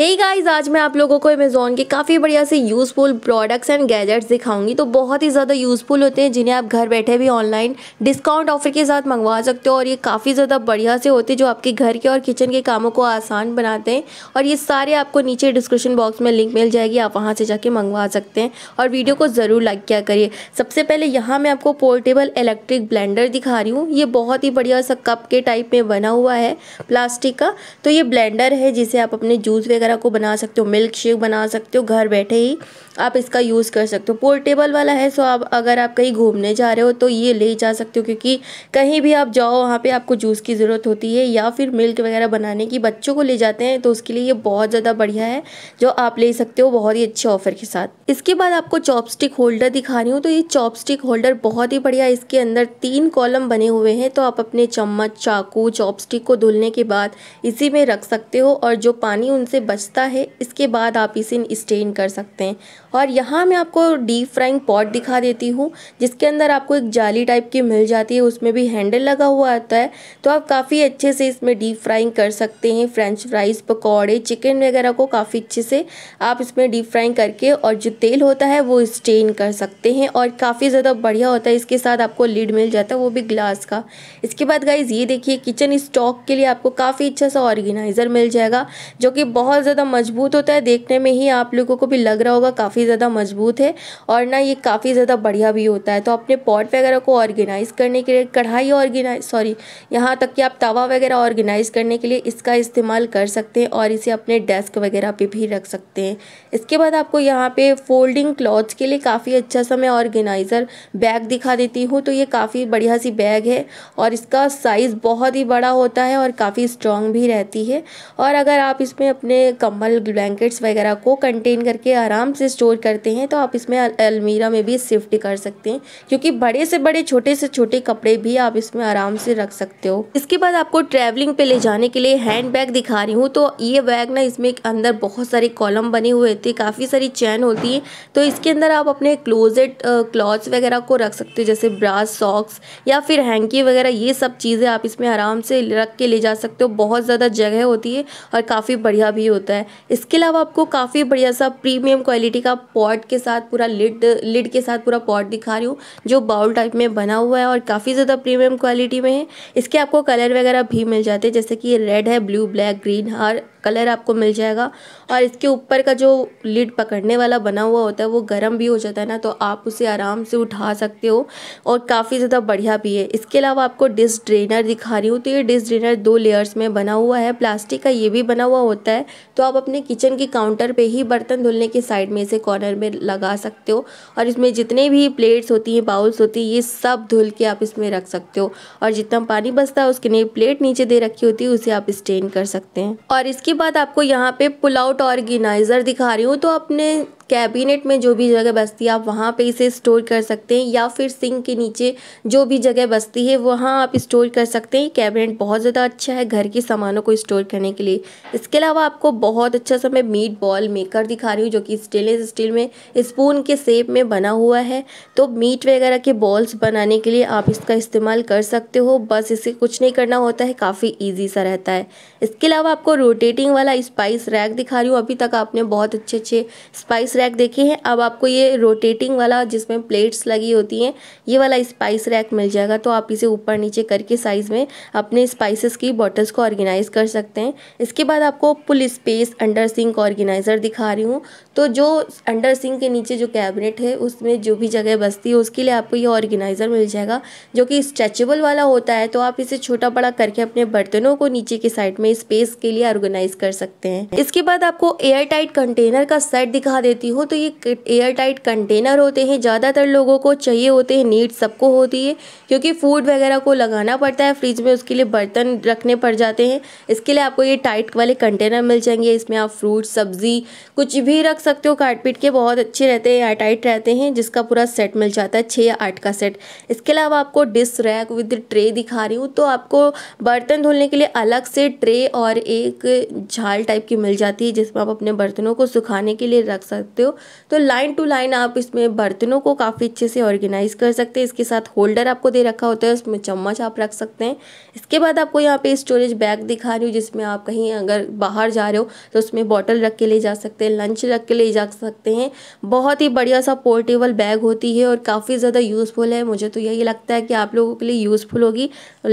यही hey guys आज मैं आप लोगों को अमेजोन के काफ़ी बढ़िया से यूज़फुल प्रोडक्ट्स एंड गैजेट्स दिखाऊंगी तो बहुत ही ज़्यादा यूज़फुल होते हैं जिन्हें आप घर बैठे भी ऑनलाइन डिस्काउंट ऑफर के साथ मंगवा सकते हो और ये काफ़ी ज़्यादा बढ़िया से होते हैं जो आपके घर के और किचन के कामों को आसान बनाते हैं और ये सारे आपको नीचे डिस्क्रिप्शन बॉक्स में लिंक मिल जाएगी आप वहाँ से जाके मंगवा सकते हैं और वीडियो को ज़रूर लाइक किया करिए सबसे पहले यहाँ मैं आपको पोर्टेबल इलेक्ट्रिक ब्लेंडर दिखा रही हूँ ये बहुत ही बढ़िया सा कप के टाइप में बना हुआ है प्लास्टिक का तो ये ब्लेंडर है जिसे आप अपने जूस वगैरह वगैरह को बना सकते हो मिल्क शेक बना सकते हो घर बैठे ही आप इसका यूज़ कर सकते हो पोर्टेबल वाला है सो आप अगर आप कहीं घूमने जा रहे हो तो ये ले जा सकते हो क्योंकि कहीं भी आप जाओ वहाँ पर आपको जूस की ज़रूरत होती है या फिर मिल्क वगैरह बनाने की बच्चों को ले जाते हैं तो उसके लिए ये बहुत ज़्यादा बढ़िया है जो आप ले सकते हो बहुत ही अच्छे ऑफर के साथ इसके बाद आपको चॉपस्टिक होल्डर दिखा रही हूँ तो ये चॉपस्टिक होल्डर बहुत ही बढ़िया है इसके अंदर तीन कॉलम बने हुए हैं तो आप अपने चम्मच चाकू चॉपस्टिक को धुलने के बाद इसी में रख सकते हो और जो पानी उनसे बचता है इसके बाद आप इसे स्टेन कर सकते हैं और यहाँ मैं आपको डीप फ्राइंग पॉट दिखा देती हूँ जिसके अंदर आपको एक जाली टाइप की मिल जाती है उसमें भी हैंडल लगा हुआ आता है तो आप काफ़ी अच्छे से इसमें डीप फ्राइंग कर सकते हैं फ्रेंच फ्राइज़ पकौड़े चिकन वगैरह को काफ़ी अच्छे से आप इसमें डीप फ्राइंग करके और जो तेल होता है वो स्टेन कर सकते हैं और काफ़ी ज़्यादा बढ़िया होता है इसके साथ आपको लीड मिल जाता है वो भी ग्लास का इसके बाद गाइज ये देखिए किचन स्टॉक के लिए आपको काफ़ी अच्छा सा ऑर्गेनाइज़र मिल जाएगा जो कि बहुत ज़्यादा मजबूत होता है देखने में ही आप लोगों को भी लग रहा होगा काफ़ी काफ़ी ज़्यादा मजबूत है और ना ये काफ़ी ज़्यादा बढ़िया भी होता है तो अपने पॉट वगैरह को ऑर्गेनाइज़ करने के लिए कढ़ाई ऑर्गेनाइज सॉरी यहाँ तक कि आप तवा वगैरह ऑर्गेनाइज़ करने के लिए इसका इस्तेमाल कर सकते हैं और इसे अपने डेस्क वगैरह पे भी रख सकते हैं इसके बाद आपको यहाँ पे फोल्डिंग क्लॉथ्स के लिए काफ़ी अच्छा सा मैं ऑर्गेनाइज़र बैग दिखा देती हूँ तो ये काफ़ी बढ़िया सी बैग है और इसका साइज़ बहुत ही बड़ा होता है और काफ़ी स्ट्रॉन्ग भी रहती है और अगर आप इसमें अपने कंबल ब्लैंकेट्स वगैरह को कंटेन करके आराम से स्टोर स्टोर करते हैं तो आप इसमें अलमीरा में भी शिफ्ट कर सकते हैं क्योंकि बड़े से बड़े छोटे से छोटे कपड़े भी आप इसमें आराम से रख सकते हो इसके बाद आपको ट्रैवलिंग पे ले जाने के लिए हैंड बैग दिखा रही हूँ तो ये बैग ना इसमें अंदर बहुत सारे कॉलम बने हुए थे काफ़ी सारी चैन होती है तो इसके अंदर आप अपने क्लोजेट क्लॉथ्स वगैरह को रख सकते हो जैसे ब्रास सॉक्स या फिर हैंकी वगैरह ये सब चीज़ें आप इसमें आराम से रख के ले जा सकते हो बहुत ज़्यादा जगह होती है और काफ़ी बढ़िया भी होता है इसके अलावा आपको काफ़ी बढ़िया सा प्रीमियम क्वालिटी का पॉट के साथ पूरा लिड लिड के साथ पूरा पॉट दिखा रही हूँ जो बाउल टाइप में बना हुआ है और काफ़ी ज़्यादा प्रीमियम क्वालिटी में है इसके आपको कलर वगैरह भी मिल जाते हैं जैसे कि रेड है ब्लू ब्लैक ग्रीन हर कलर आपको मिल जाएगा और इसके ऊपर का जो लिड पकड़ने वाला बना हुआ होता है वो गर्म भी हो जाता है ना तो आप उसे आराम से उठा सकते हो और काफ़ी ज़्यादा बढ़िया भी है इसके अलावा आपको डिस ड्रेनर दिखा रही हूँ तो ये डिस ड्रेनर दो लेयर्स में बना हुआ है प्लास्टिक का ये भी बना हुआ होता है तो आप अपने किचन के काउंटर पर ही बर्तन धुलने के साइड में इसे कॉर्नर में लगा सकते हो और इसमें जितने भी प्लेट्स होती हैं बाउल्स होती हैं ये सब धुल के आप इसमें रख सकते हो और जितना पानी बसता है उसके लिए प्लेट नीचे दे रखी होती है उसे आप स्टेन कर सकते हैं और इसके बाद आपको यहाँ पे पुल आउट नोट ऑर्गेनाइज़र दिखा रही हूँ तो अपने कैबिनेट में जो भी जगह बसती है आप वहाँ पे इसे स्टोर कर सकते हैं या फिर सिंक के नीचे जो भी जगह बसती है वहाँ आप स्टोर कर सकते हैं कैबिनेट बहुत ज़्यादा अच्छा है घर के सामानों को स्टोर करने के लिए इसके अलावा आपको बहुत अच्छा सा मैं मीट बॉल मेकर दिखा रही हूँ जो कि स्टेनलेस स्टील में स्पून के सेप में बना हुआ है तो मीट वगैरह के बॉल्स बनाने के लिए आप इसका इस्तेमाल कर सकते हो बस इसे कुछ नहीं करना होता है काफ़ी ईजी सा रहता है इसके अलावा आपको रोटेटिंग वाला स्पाइस रैक दिखा रही हूँ अभी तक आपने बहुत अच्छे अच्छे स्पाइस रैक देखे है अब आपको ये रोटेटिंग वाला जिसमें प्लेट्स लगी होती हैं ये वाला स्पाइस रैक मिल जाएगा तो आप इसे ऊपर नीचे करके साइज़ में अपने स्पाइसेस की बॉटल्स को ऑर्गेनाइज़ कर सकते हैं इसके बाद आपको pull space under sink organiser दिखा रही हूँ तो जो अंडर सिंक के नीचे जो कैबिनेट है उसमें जो भी जगह बसती है उसके लिए आपको ये ऑर्गेनाइज़र मिल जाएगा जो कि स्ट्रेचेबल वाला होता है तो आप इसे छोटा बड़ा करके अपने बर्तनों को नीचे के साइड में स्पेस के लिए ऑर्गेनाइज कर सकते हैं इसके बाद आपको एयर टाइट कंटेनर का सेट दिखा देती करती हो तो ये एयर टाइट कंटेनर होते हैं ज़्यादातर लोगों को चाहिए होते हैं नीड सबको होती है क्योंकि फूड वगैरह को लगाना पड़ता है फ्रिज में उसके लिए बर्तन रखने पड़ जाते हैं इसके लिए आपको ये टाइट वाले कंटेनर मिल जाएंगे इसमें आप फ्रूट सब्ज़ी कुछ भी रख सकते हो काट पीट के बहुत अच्छे रहते हैं एयर टाइट रहते हैं जिसका पूरा सेट मिल जाता है छः या आठ का सेट इसके अलावा आपको डिस रैक विद ट्रे दिखा रही हूँ तो आपको बर्तन धुलने के लिए अलग से ट्रे और एक झाल टाइप की मिल जाती है जिसमें आप अपने बर्तनों को सुखाने के लिए रख सकते सकते हो तो लाइन टू लाइन आप इसमें बर्तनों को काफ़ी अच्छे से ऑर्गेनाइज कर सकते हैं इसके साथ होल्डर आपको दे रखा होता है उसमें चम्मच आप रख सकते हैं इसके बाद आपको यहाँ पे स्टोरेज बैग दिखा रही हूँ जिसमें आप कहीं अगर बाहर जा रहे हो तो उसमें बॉटल रख के ले जा सकते हैं लंच रख के ले जा सकते हैं बहुत ही बढ़िया सा पोर्टेबल बैग होती है और काफ़ी ज़्यादा यूज़फुल है मुझे तो यही लगता है कि आप लोगों के लिए यूज़फुल होगी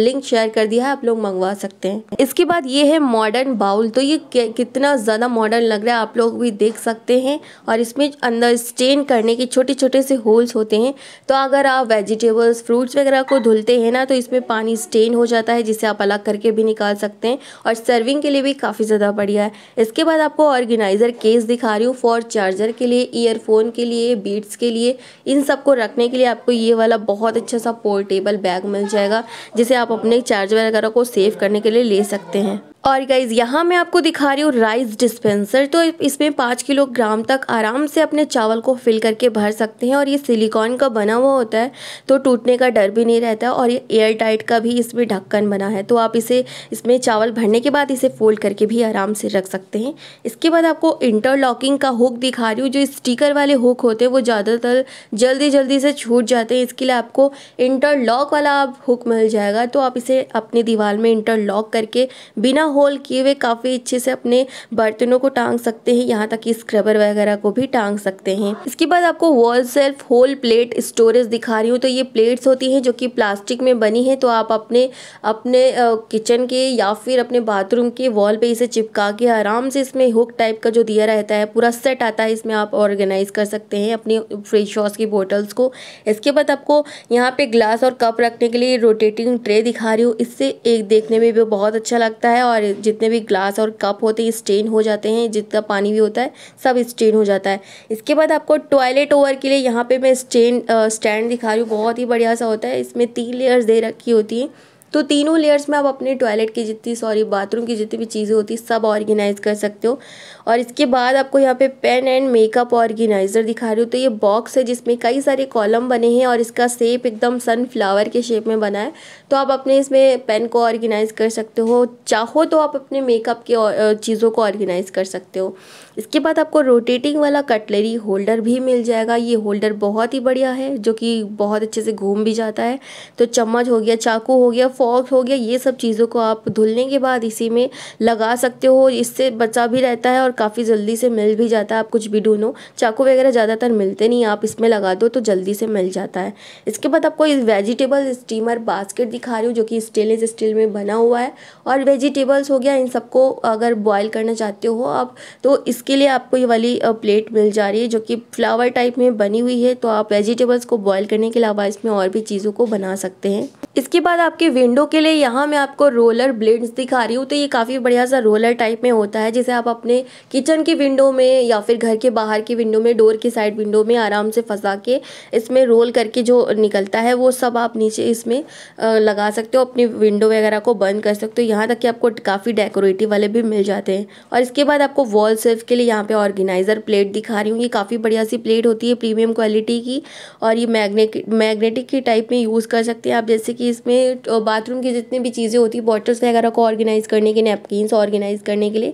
लिंक शेयर कर दिया है आप लोग मंगवा सकते हैं इसके बाद ये है मॉडर्न बाउल तो ये कितना ज़्यादा मॉडर्न लग रहा है आप लोग भी देख सकते हैं और और इसमें अंदर स्टेन करने के छोटे छोटे से होल्स होते हैं तो अगर आप वेजिटेबल्स फ्रूट्स वगैरह को धुलते हैं ना तो इसमें पानी स्टेन हो जाता है जिसे आप अलग करके भी निकाल सकते हैं और सर्विंग के लिए भी काफ़ी ज़्यादा बढ़िया है इसके बाद आपको ऑर्गेनाइज़र केस दिखा रही हूँ फॉर चार्जर के लिए ईयरफोन के लिए बीट्स के लिए इन सब को रखने के लिए आपको ये वाला बहुत अच्छा सा पोर्टेबल बैग मिल जाएगा जिसे आप अपने चार्जर वगैरह को सेव करने के लिए ले सकते हैं और गाइज यहाँ मैं आपको दिखा रही हूँ राइस डिस्पेंसर तो इसमें पाँच किलोग्राम तक आराम से अपने चावल को फिल करके भर सकते हैं और ये सिलिकॉन का बना हुआ होता है तो टूटने का डर भी नहीं रहता और ये एयर टाइट का भी इसमें ढक्कन बना है तो आप इसे इसमें चावल भरने के बाद इसे फोल्ड करके भी आराम से रख सकते हैं इसके बाद आपको इंटरलॉकिंग का हुक दिखा रही हूँ जो स्टीकर वाले हुक होते हैं वो ज़्यादातर जल्दी जल्दी से छूट जाते हैं इसके लिए आपको इंटरलॉक वाला आप हुक मिल जाएगा तो आप इसे अपनी दीवार में इंटरलॉक करके बिना होल किए हुए काफ़ी अच्छे से अपने बर्तनों को टांग सकते हैं यहाँ तक कि स्क्रबर वगैरह को भी टांग सकते हैं इसके बाद आपको wall shelf hole plate storage दिखा रही हूँ तो ये प्लेट्स होती हैं जो कि प्लास्टिक में बनी है तो आप अपने अपने किचन के या फिर अपने बाथरूम के वॉल पे इसे चिपका के आराम से इसमें हुक टाइप का जो दिया रहता है पूरा सेट आता है इसमें आप ऑर्गेनाइज कर सकते हैं अपनी फ्रेश वॉश की बोटल्स को इसके बाद आपको यहाँ पे ग्लास और कप रखने के लिए रोटेटिंग ट्रे दिखा रही हूँ इससे एक देखने में भी बहुत अच्छा लगता है और सारे जितने भी ग्लास और कप होते हैं स्टेन हो जाते हैं जितना पानी भी होता है सब स्टेन हो जाता है इसके बाद आपको टॉयलेट ओवर के लिए यहाँ पे मैं स्टेन स्टैंड दिखा रही हूँ बहुत ही बढ़िया सा होता है इसमें तीन लेयर्स दे रखी होती हैं तो तीनों लेयर्स में आप अपने टॉयलेट की जितनी सॉरी बाथरूम की जितनी भी चीज़ें होती सब ऑर्गेनाइज कर सकते हो और इसके बाद आपको यहाँ पे पेन एंड मेकअप ऑर्गेनाइज़र दिखा रही हूँ तो ये बॉक्स है जिसमें कई सारे कॉलम बने हैं और इसका सेप एकदम सनफ्लावर के शेप में बना है तो आप अपने इसमें पेन को ऑर्गेनाइज़ कर सकते हो चाहो तो आप अपने मेकअप के चीज़ों को ऑर्गेनाइज़ कर सकते हो इसके बाद आपको रोटेटिंग वाला कटलरी होल्डर भी मिल जाएगा ये होल्डर बहुत ही बढ़िया है जो कि बहुत अच्छे से घूम भी जाता है तो चम्मच हो गया चाकू हो गया फॉक्स हो गया ये सब चीज़ों को आप धुलने के बाद इसी में लगा सकते हो इससे बचा भी रहता है और काफ़ी जल्दी से मिल भी जाता है आप कुछ भी ढूंढो चाकू वगैरह ज़्यादातर मिलते नहीं आप इसमें लगा दो तो जल्दी से मिल जाता है इसके बाद आपको इस वेजिटेबल स्टीमर बास्केट दिखा रही हूँ जो कि स्टेनलेस स्टील में बना हुआ है और वेजिटेबल्स हो गया इन सबको अगर बॉयल करना चाहते हो आप तो इसके लिए आपको ये वाली प्लेट मिल जा रही है जो कि फ्लावर टाइप में बनी हुई है तो आप वेजिटेबल्स को बॉयल करने के अलावा इसमें और भी चीज़ों को बना सकते हैं इसके बाद आपके विंडो के लिए यहाँ मैं आपको रोलर ब्लेड्स दिखा रही हूँ तो ये काफ़ी बढ़िया सा रोलर टाइप में होता है जिसे आप अपने किचन की विंडो में या फिर घर के बाहर की विंडो में डोर की साइड विंडो में आराम से फंसा के इसमें रोल करके जो निकलता है वो सब आप नीचे इसमें लगा सकते हो अपनी विंडो वगैरह को बंद कर सकते हो यहाँ तक कि आपको काफ़ी डेकोरेटिव वाले भी मिल जाते हैं और इसके बाद आपको वॉल सेल्फ के लिए यहाँ पर ऑर्गेनाइज़र प्लेट दिखा रही हूँ ये काफ़ी बढ़िया सी प्लेट होती है प्रीमियम क्वालिटी की और ये मैगनेटिक मैग्नेटिक की टाइप में यूज़ कर सकते हैं आप जैसे कि कि इसमें बाथरूम की जितनी भी चीज़ें होती हैं बॉटल्स वगैरह को ऑर्गेनाइज़ करने के नैपकिन्स ऑर्गेनाइज़ करने के लिए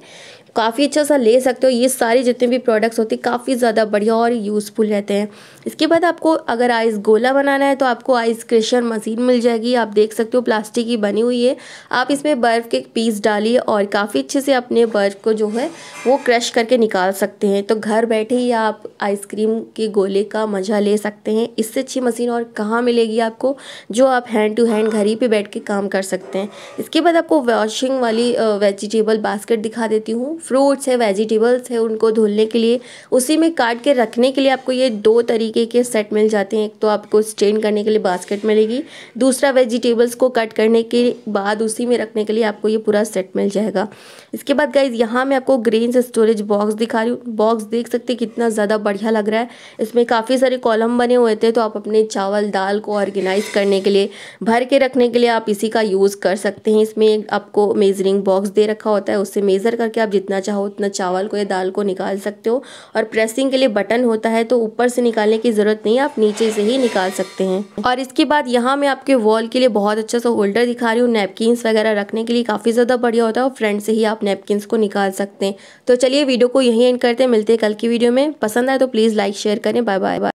काफ़ी अच्छा सा ले सकते हो ये सारे जितने भी प्रोडक्ट्स होते हैं काफ़ी ज़्यादा बढ़िया और यूज़फुल रहते हैं इसके बाद आपको अगर आइस गोला बनाना है तो आपको आइस क्रेशर मशीन मिल जाएगी आप देख सकते हो प्लास्टिक की बनी हुई है आप इसमें बर्फ़ के पीस डालिए और काफ़ी अच्छे से अपने बर्फ़ को जो है वो क्रश करके निकाल सकते हैं तो घर बैठे ही आप आइसक्रीम के गोले का मज़ा ले सकते हैं इससे अच्छी मशीन और कहाँ मिलेगी आपको जो आप हैंड टू हैंड घर ही पर बैठ के काम कर सकते हैं इसके बाद आपको वॉशिंग वाली वेजिटेबल बास्केट दिखा देती हूँ फ्रूट्स है वेजिटेबल्स है उनको धुलने के लिए उसी में काट के रखने के लिए आपको ये दो तरीके के सेट मिल जाते हैं एक तो आपको स्ट्रेन करने के लिए बास्केट मिलेगी दूसरा वेजिटेबल्स को कट करने के बाद उसी में रखने के लिए आपको ये पूरा सेट मिल जाएगा इसके बाद गाइज यहाँ मैं आपको ग्रेन्स स्टोरेज बॉक्स दिखा रही हूँ बॉक्स देख सकते कितना ज़्यादा बढ़िया लग रहा है इसमें काफ़ी सारे कॉलम बने हुए थे तो आप अपने चावल दाल को ऑर्गेनाइज करने के लिए भर के रखने के लिए आप इसी का यूज़ कर सकते हैं इसमें आपको मेजरिंग बॉक्स दे रखा होता है उससे मेज़र करके आप जितना जितना चाहो उतना चावल को या दाल को निकाल सकते हो और प्रेसिंग के लिए बटन होता है तो ऊपर से निकालने की ज़रूरत नहीं आप नीचे से ही निकाल सकते हैं और इसके बाद यहाँ मैं आपके वॉल के लिए बहुत अच्छा सा होल्डर दिखा रही हूँ नैपकिन्स वगैरह रखने के लिए काफ़ी ज़्यादा बढ़िया होता है और फ्रंट से ही आप नैपकिनस को निकाल सकते हैं तो चलिए वीडियो को यहीं एंड करते हैं मिलते हैं कल की वीडियो में पसंद आए तो प्लीज़ लाइक शेयर करें बाय बाय बाय